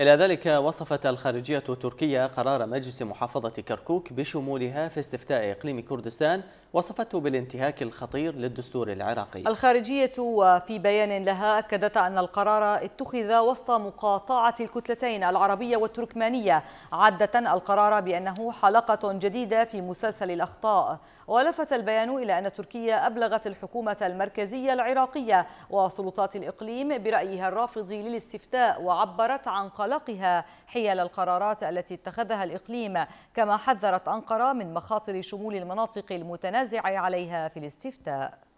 إلى ذلك وصفت الخارجية التركية قرار مجلس محافظة كركوك بشمولها في استفتاء إقليم كردستان وصفته بالانتهاك الخطير للدستور العراقي الخارجية وفي بيان لها أكدت أن القرار اتخذ وسط مقاطعة الكتلتين العربية والتركمانية عادة القرار بأنه حلقة جديدة في مسلسل الأخطاء ولفت البيان إلى أن تركيا أبلغت الحكومة المركزية العراقية وسلطات الإقليم برأيها الرافض للاستفتاء وعبرت عن قلق قلقها حيال القرارات التي اتخذها الإقليم كما حذرت أنقرة من مخاطر شمول المناطق المتنازع عليها في الاستفتاء